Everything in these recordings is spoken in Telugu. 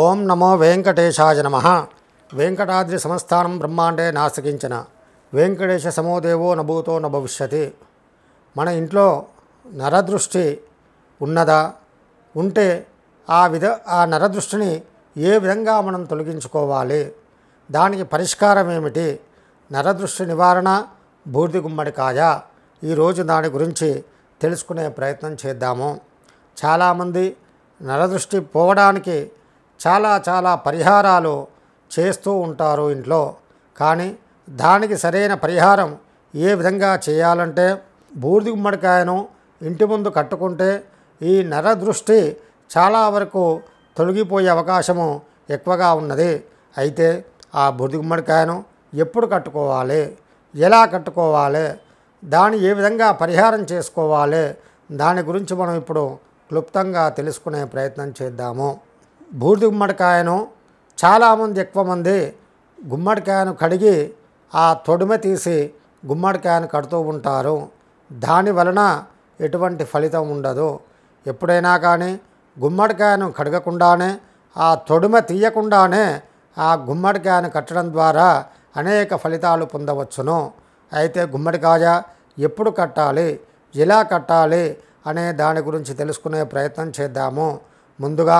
ఓం నమో వెంకటేశాయ నమ వెంకటాద్రి సంస్థానం బ్రహ్మాండే నాస్తికించిన వెంకటేశ సమోదేవో నభూతో నభవిష్యతి మన ఇంట్లో నరదృష్టి ఉన్నదా ఉంటే ఆ విధ ఆ నరదృష్టిని ఏ విధంగా మనం తొలగించుకోవాలి దానికి పరిష్కారం ఏమిటి నరదృష్టి నివారణ బూర్ది గుమ్మడికాయ ఈరోజు దాని గురించి తెలుసుకునే ప్రయత్నం చేద్దాము చాలామంది నరదృష్టి పోవడానికి చాలా చాలా పరిహారాలు చేస్తూ ఉంటారు ఇంట్లో కానీ దానికి సరైన పరిహారం ఏ విధంగా చేయాలంటే బూర్ది గుమ్మడికాయను ఇంటి ముందు కట్టుకుంటే ఈ నర దృష్టి చాలా వరకు తొలగిపోయే అవకాశము ఎక్కువగా ఉన్నది అయితే ఆ బూర్ది గుమ్మడికాయను ఎప్పుడు కట్టుకోవాలి ఎలా కట్టుకోవాలి దాన్ని ఏ విధంగా పరిహారం చేసుకోవాలి దాని గురించి మనం ఇప్పుడు క్లుప్తంగా తెలుసుకునే ప్రయత్నం చేద్దాము బూడిద గుమ్మడికాయను చాలామంది ఎక్కువ మంది గుమ్మడికాయను కడిగి ఆ తొడుమ తీసి గుమ్మడికాయను కడుతూ ఉంటారు దాని వలన ఎటువంటి ఫలితం ఉండదు ఎప్పుడైనా కానీ గుమ్మడికాయను కడగకుండానే ఆ తొడిమ తీయకుండానే ఆ గుమ్మడికాయను కట్టడం ద్వారా అనేక ఫలితాలు పొందవచ్చును అయితే గుమ్మడికాయ ఎప్పుడు కట్టాలి ఎలా కట్టాలి అనే దాని గురించి తెలుసుకునే ప్రయత్నం చేద్దాము ముందుగా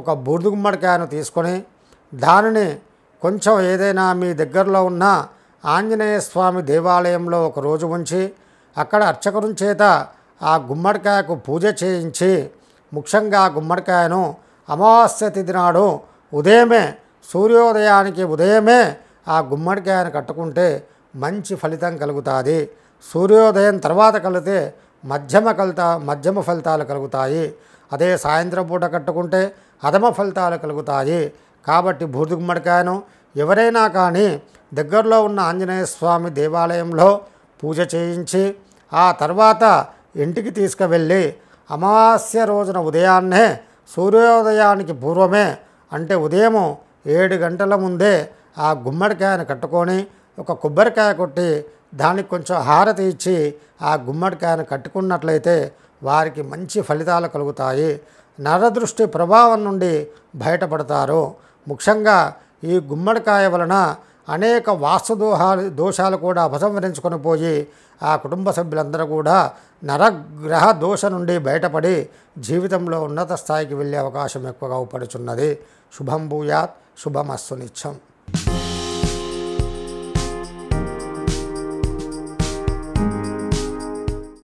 ఒక బూడిద గుమ్మడికాయను తీసుకొని దానిని కొంచెం ఏదైనా మీ దగ్గరలో ఉన్న ఆంజనేయ స్వామి దేవాలయంలో ఒక రోజు ఉంచి అక్కడ అర్చకుని చేత ఆ గుమ్మడికాయకు పూజ చేయించి ముఖ్యంగా గుమ్మడికాయను అమావాస్య తిథి నాడు ఉదయమే సూర్యోదయానికి ఉదయమే ఆ గుమ్మడికాయను కట్టుకుంటే మంచి ఫలితం కలుగుతుంది సూర్యోదయం తర్వాత కలితే మధ్యమ కలిత మధ్యమ ఫలితాలు కలుగుతాయి అదే సాయంత్రం పూట కట్టుకుంటే అధమ ఫలితాలు కలుగుతాయి కాబట్టి బూర్దుగుమ్మడికాయను ఎవరైనా కానీ దగ్గరలో ఉన్న ఆంజనేయ స్వామి దేవాలయంలో పూజ చేయించి ఆ తర్వాత ఇంటికి తీసుకువెళ్ళి అమావాస్య రోజున ఉదయాన్నే సూర్యోదయానికి పూర్వమే అంటే ఉదయం ఏడు గంటల ముందే ఆ గుమ్మడికాయను కట్టుకొని ఒక కొబ్బరికాయ కొట్టి దానికి కొంచెం హారతి ఇచ్చి ఆ గుమ్మడికాయను కట్టుకున్నట్లయితే వారికి మంచి ఫలితాలు కలుగుతాయి నరదృష్టి ప్రభావం నుండి బయటపడతారు ముఖ్యంగా ఈ గుమ్మడికాయ వలన అనేక వాస్తుదోహాలు దోషాలు కూడా ఉపసంహరించుకొని పోయి ఆ కుటుంబ సభ్యులందరూ కూడా నరగ్రహ దోష నుండి బయటపడి జీవితంలో ఉన్నత స్థాయికి వెళ్ళే అవకాశం ఎక్కువగా ఉపడుచున్నది శుభం భూయాత్ శుభమస్సు నిత్యం